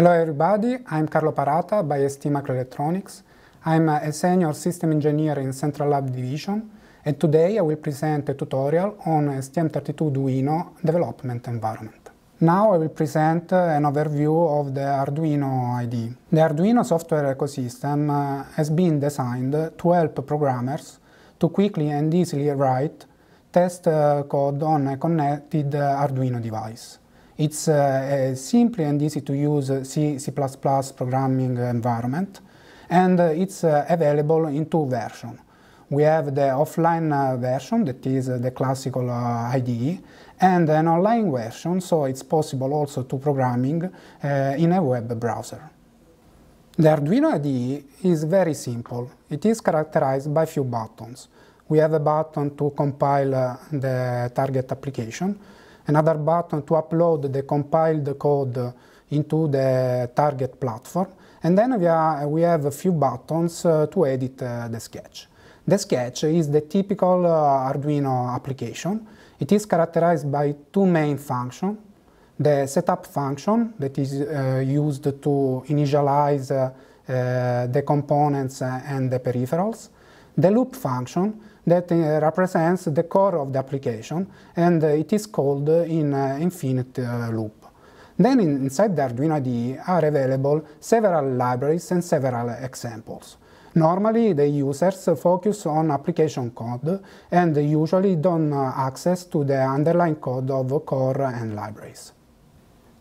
Hello everybody, I'm Carlo Parata by ST Microelectronics. I'm a senior system engineer in Central Lab Division and today I will present a tutorial on STM32 Duino development environment. Now I will present uh, an overview of the Arduino IDE. The Arduino software ecosystem uh, has been designed to help programmers to quickly and easily write test uh, code on a connected Arduino device. It's a, uh, a uh, simple and easy to use uh, C, C++ programming environment, and it's available in two versions. We have the offline version, that is the classical IDE, and an online version, so it's possible also to programming in a web browser. The Arduino IDE is very simple. It is characterized by few buttons. We have a button to compile uh, the target application another button to upload the compiled code into the target platform. And then we, are, we have a few buttons uh, to edit uh, the sketch. The sketch is the typical uh, Arduino application. It is characterized by two main functions. The setup function that is uh, used to initialize uh, uh, the components and the peripherals. The loop function that uh, represents the core of the application, and uh, it is called uh, in infinite loop. Then in, inside the Arduino IDE are available several libraries and several examples. Normally, the users focus on application code and usually don't access to the underlying code of core and libraries.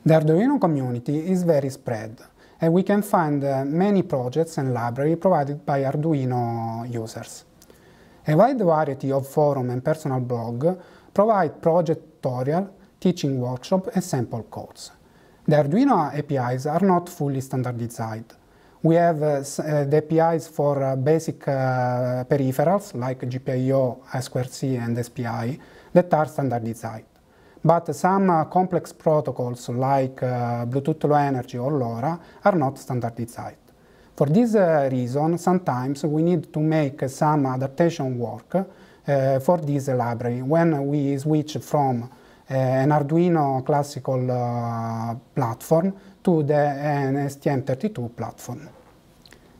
The Arduino community is very spread, and we can find many projects and libraries provided by Arduino users. A wide variety of forum and personal blog provide project tutorial, teaching workshop and sample codes. The Arduino APIs are not fully standardized. We have uh, uh the APIs for uh, basic uh, peripherals like GPIO, I2C and SPI that are standardized. But some uh, complex protocols like uh, Bluetooth Low Energy or LoRa are not standardized. For this uh, reason, sometimes we need to make some adaptation work uh, for this library when we switch from uh, an Arduino classical platform to the STM32 platform.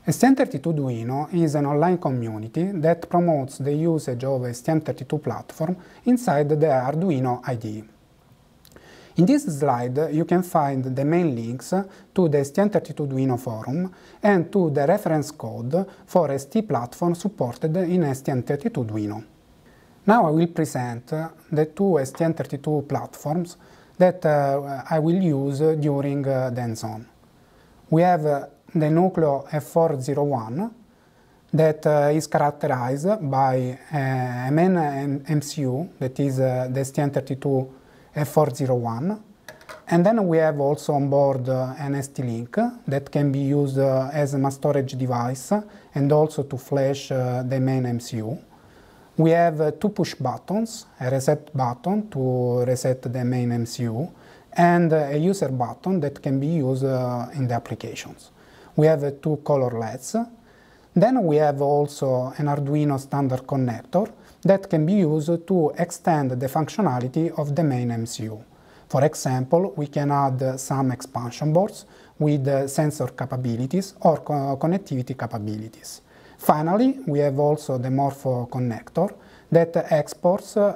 STM32 Duino is an online community that promotes the usage of STM32 platform inside the Arduino IDE. In this slide you can find the main links to the STM32 Duino forum and to the reference code for ST platform supported in STM32 Duino. Now I will present the two STM32 platforms that uh, I will use during uh, the hands-on. We have uh, the Nucleo F401 that uh, is characterized by a uh, main MCU, that is uh, the STM32 F401. And then we have also on board uh, an ST-Link that can be used uh, as a storage device and also to flash uh, the main MCU. We have uh, two push buttons, a reset button to reset the main MCU and uh, a user button that can be used uh, in the applications. We have two color LEDs. Then we have also an Arduino standard connector that can be used to extend the functionality of the main MCU. For example, we can add some expansion boards with sensor capabilities or co connectivity capabilities. Finally, we have also the Morpho connector that exports uh,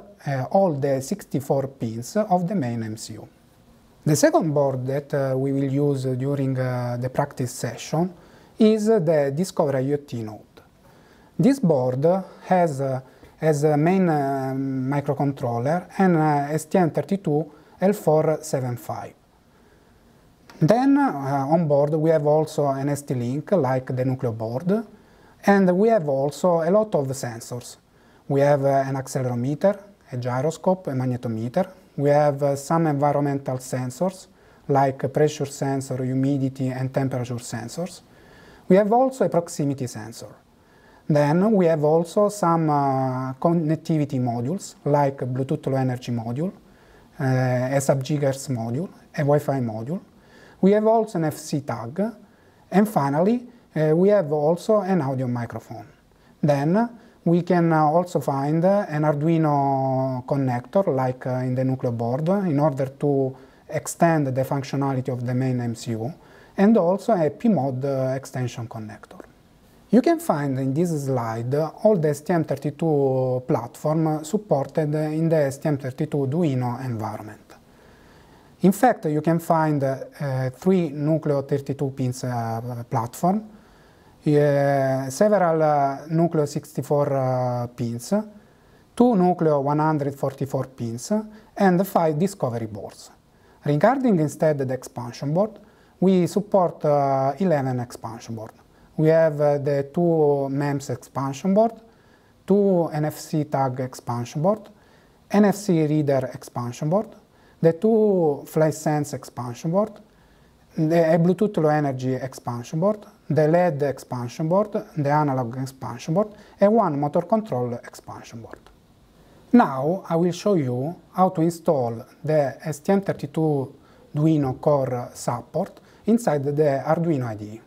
all the 64 pins of the main MCU. The second board that uh, we will use during uh, the practice session is the Discover IoT node. This board has uh, as a main uh, microcontroller and uh, STM32L475. Then uh, on board we have also an ST-Link like the Nucleo board and we have also a lot of sensors. We have an accelerometer, a gyroscope, a magnetometer. We have some environmental sensors like pressure sensor, humidity and temperature sensors. We have also a proximity sensor. Then we have also some uh, connectivity modules like Bluetooth Low Energy module, uh, a sub-gigahertz module, a Wi-Fi module. We have also an FC tag, and finally uh, we have also an audio microphone. Then we can uh, also find an Arduino connector like uh, in the Nucleo board in order to extend the functionality of the main MCU and also a PMOD uh, extension connector. You can find in this slide all the STM32 platform supported in the STM32 Duino environment. In fact, you can find uh, three Nucleo 32 pins uh, platform, uh, several uh, Nucleo 64 uh, pins, two Nucleo 144 pins, and five discovery boards. Regarding instead the expansion board, we support uh, 11 expansion boards we have uh, the two MEMS expansion board, two NFC tag expansion board, NFC reader expansion board, the two sense expansion board, the Bluetooth Low Energy expansion board, the LED expansion board, the analog expansion board, and one motor control expansion board. Now I will show you how to install the STM32 Duino core support inside the Arduino IDE.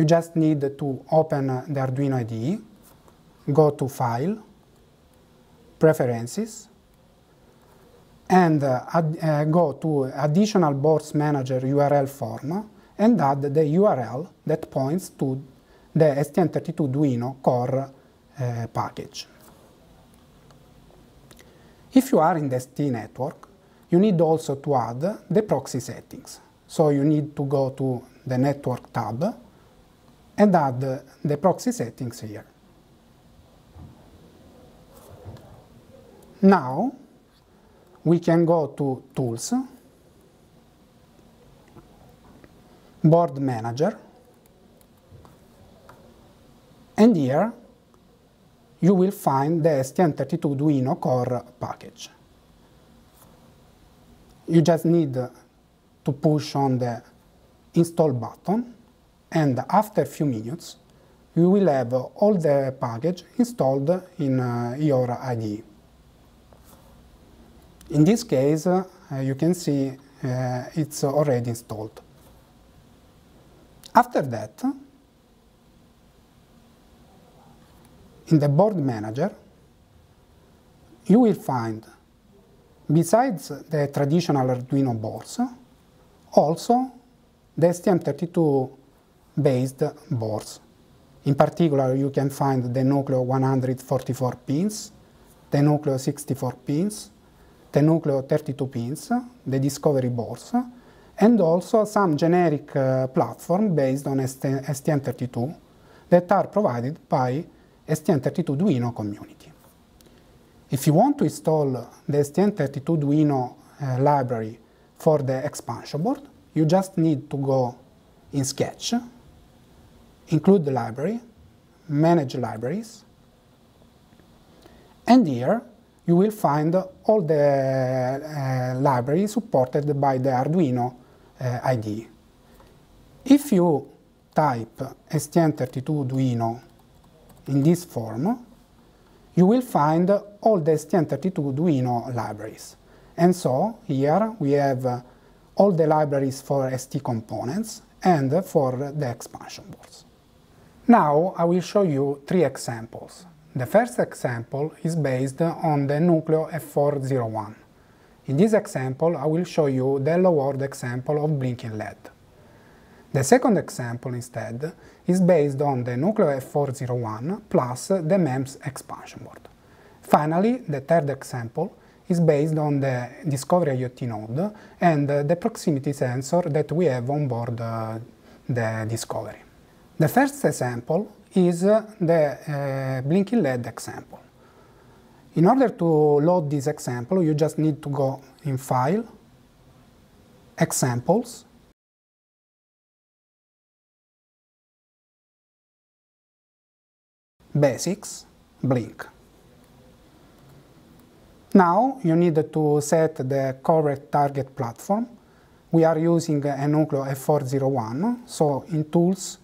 You just need to open uh, the Arduino IDE, go to File, Preferences, and uh, uh, go to Additional Boards Manager URL form and add the URL that points to the STM32 Duino core uh, package. If you are in the ST network, you need also to add the proxy settings. So you need to go to the network tab and add the proxy settings here. Now, we can go to Tools, Board Manager, and here you will find the STM32 Duino core package. You just need to push on the install button and after a few minutes, you will have all the package installed in uh, your IDE. In this case, uh, you can see uh, it's already installed. After that, in the board manager, you will find, besides the traditional Arduino boards, also the STM32 based boards. In particular, you can find the Nucleo 144 pins, the Nucleo 64 pins, the Nucleo 32 pins, the Discovery boards, and also some generic uh, platform based on stm STM32 that are provided by STM32 Duino community. If you want to install the STM32 Duino uh, library for the expansion board, you just need to go in Sketch include the library, manage libraries, and here you will find all the uh, libraries supported by the Arduino uh, IDE. If you type stm 32 duino in this form, you will find all the stm 32 duino libraries. And so here we have all the libraries for ST components and for the expansion boards. Now I will show you three examples. The first example is based on the Nucleo F401. In this example I will show you the hello world example of blinking LED. The second example instead is based on the Nucleo F401 plus the MEMS expansion board. Finally, the third example is based on the Discovery IoT node and the proximity sensor that we have on board uh, the Discovery. The first example is the uh, blinking LED example. In order to load this example, you just need to go in File, Examples, Basics, Blink. Now you need to set the correct target platform. We are using a Nucleo F401, so in Tools,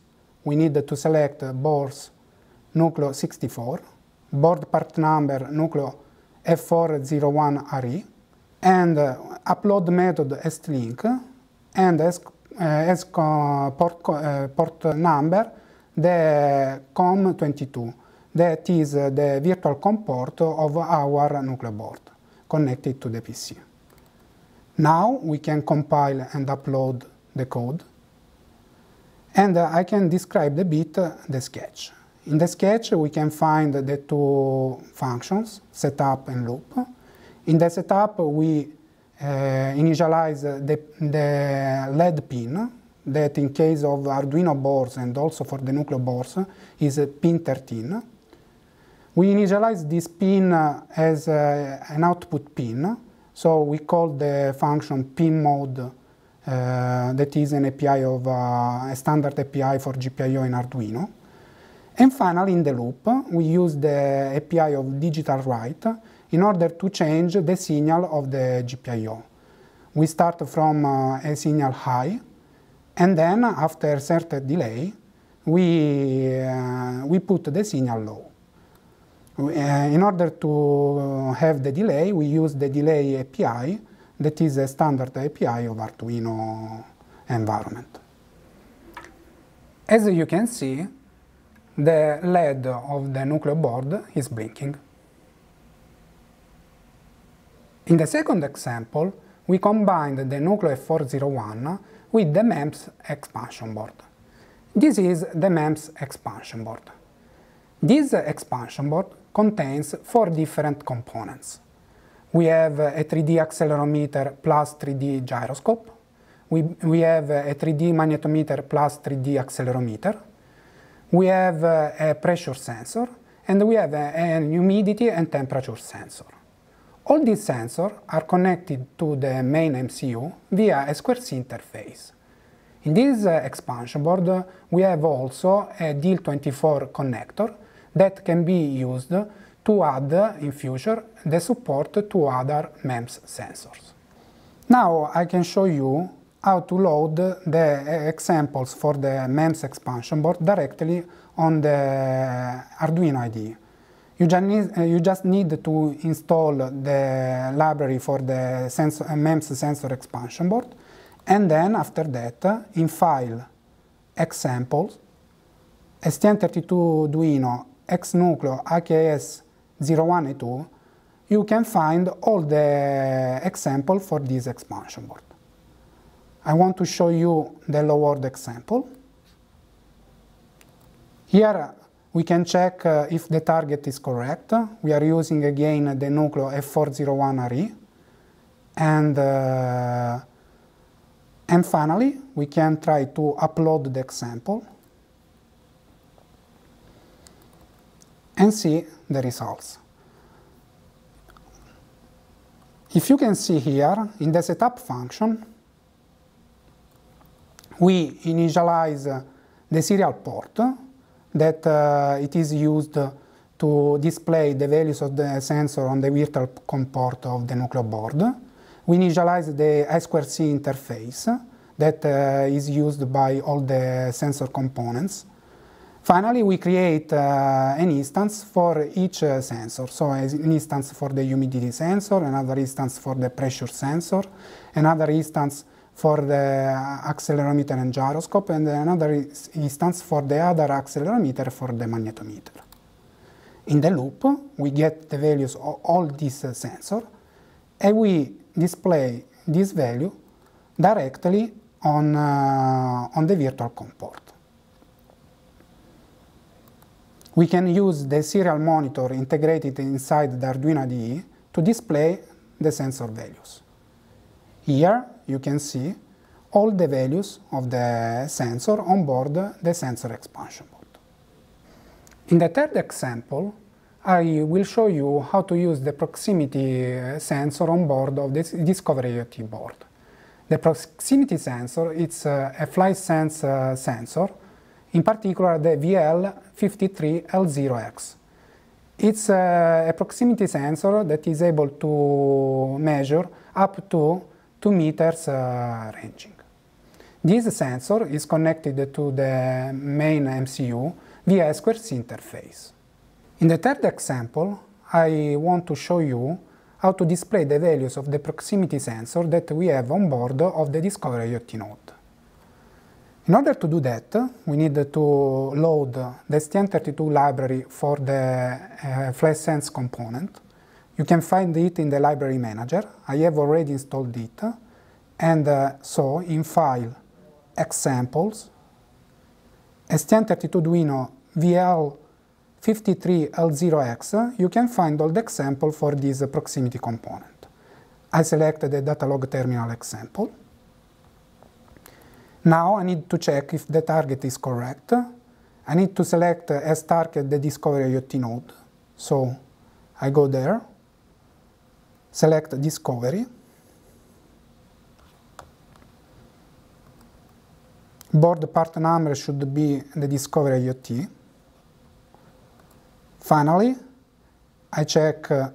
we need to select boards nucleo 64, board part number nucleo F401RE, and uh, upload method S-Link, and s uh, port, uh, port number the COM22 that is uh, the virtual COM port of our nucleo board connected to the PC. Now we can compile and upload the code and uh, I can describe a bit uh, the sketch. In the sketch, we can find the two functions, setup and loop. In the setup, we uh, initialize the, the LED pin that in case of Arduino boards and also for the Nucleo boards is pin 13. We initialize this pin uh, as a, an output pin, so we call the function pin mode Eh, that is an API of eh, a standard API for GPIO in Arduino. And finally, in the loop, we use the API of digital write in order to change the signal of the GPIO. We start from uh, a signal high, and then after a certain delay, we, uh, we put the signal low. uh, in order to have the delay, we use the delay API that is a standard API of Arduino environment. As you can see, the LED of the Nucleo board is blinking. In the second example, we combined the Nucleo F401 with the MEMS expansion board. This is the MEMS expansion board. This expansion board contains four different components. We have a 3D accelerometer plus 3D gyroscope. We, we have a 3D magnetometer plus 3D accelerometer. We have a pressure sensor and we have a, an humidity and temperature sensor. All these sensors are connected to the main MCU via a square C interface. In this uh, expansion board, we have also a DIL24 connector that can be used to add in future the support to other MEMS sensors. Now I can show you how to load the examples for the MEMS expansion board directly on the Arduino IDE. You just need, uh, you just need to install the library for the sensor, MEMS sensor expansion board and then after that in File, Examples, STM32 Arduino, Xnucleo, AKS 01 and 2, you can find all the example for this expansion board. I want to show you the low example. Here we can check uh, if the target is correct. We are using again the Nucleo F401 re And, uh, and finally, we can try to upload the example. and see the results. If you can see here, in the setup function, we initialize the serial port that uh, it is used to display the values of the sensor on the COM port of the Nucleo board. We initialize the I2C interface that uh, is used by all the sensor components. Finally, we create uh, an instance for each uh, sensor. So an instance for the humidity sensor, another instance for the pressure sensor, another instance for the accelerometer and gyroscope, and another instance for the other accelerometer for the magnetometer. In the loop, we get the values of all these uh, sensors, and we display this value directly on, uh, on the virtual comport. We can use the serial monitor integrated inside the Arduino IDE to display the sensor values. Here you can see all the values of the sensor on board the sensor expansion board. In the third example, I will show you how to use the proximity uh, sensor on board of the Discovery IoT board. The proximity sensor is uh, a fly sense uh, sensor in particular the VL53L0X. It's a, a, proximity sensor that is able to measure up to 2 meters uh, ranging. This sensor is connected to the main MCU via a squares interface. In the third example, I want to show you how to display the values of the proximity sensor that we have on board of the Discovery IoT node. In order to do that, we need to load the STM32 library for the uh, FlashSense component. You can find it in the library manager. I have already installed it. And uh, so in file examples, STM32 Duino VL53L0X, you can find all the example for this proximity component. I select the datalog terminal example. Now I need to check if the target is correct. I need to select as target the discovery IoT node. So I go there, select discovery, board part number should be the discovery IoT. Finally, I check uh,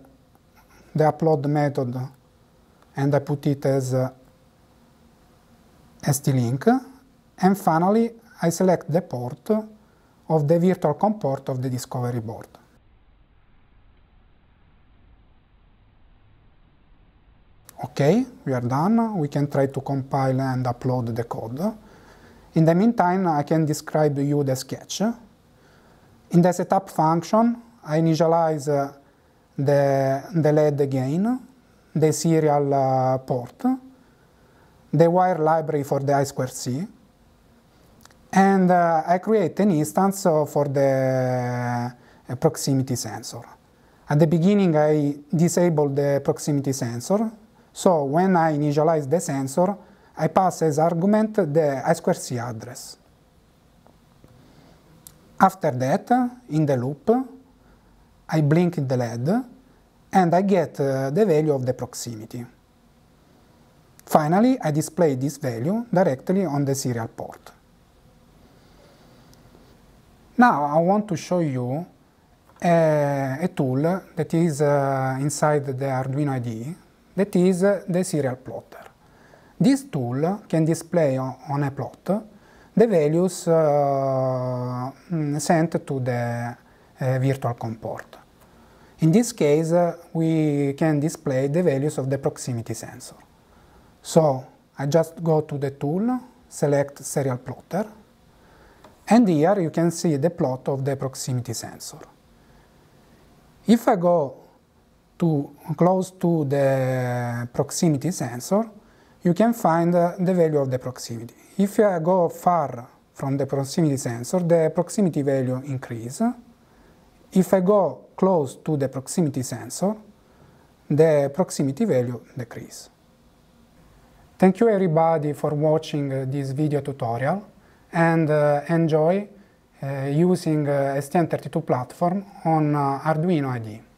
the upload method and I put it as uh, ST-Link. And finally, I select the port of the virtual COM port of the discovery board. Okay, we are done. We can try to compile and upload the code. In the meantime, I can describe you the sketch. In the setup function, I initialize uh, the, the LED gain, the serial uh, port, the wire library for the I2C, and uh, I create an instance for the uh, proximity sensor. At the beginning, I disable the proximity sensor, so when I initialize the sensor, I pass as argument the I2C address. After that, in the loop, I blink the LED, and I get uh, the value of the proximity. Finally, I display this value directly on the serial port. Now I want to show you a, a tool that is uh, inside the Arduino IDE, that is uh, the serial plotter. This tool can display on, on a plot the values uh, mm, sent to the uh, virtual COM port. In this case, uh, we can display the values of the proximity sensor. So I just go to the tool, select serial plotter, and here you can see the plot of the proximity sensor. If I go to close to the proximity sensor, you can find uh, the value of the proximity. If I go far from the proximity sensor, the proximity value increase. If I go close to the proximity sensor, the proximity value decrease. Thank you everybody for watching uh, this video tutorial and uh, enjoy uh, using uh, STM32 platform on uh, Arduino IDE.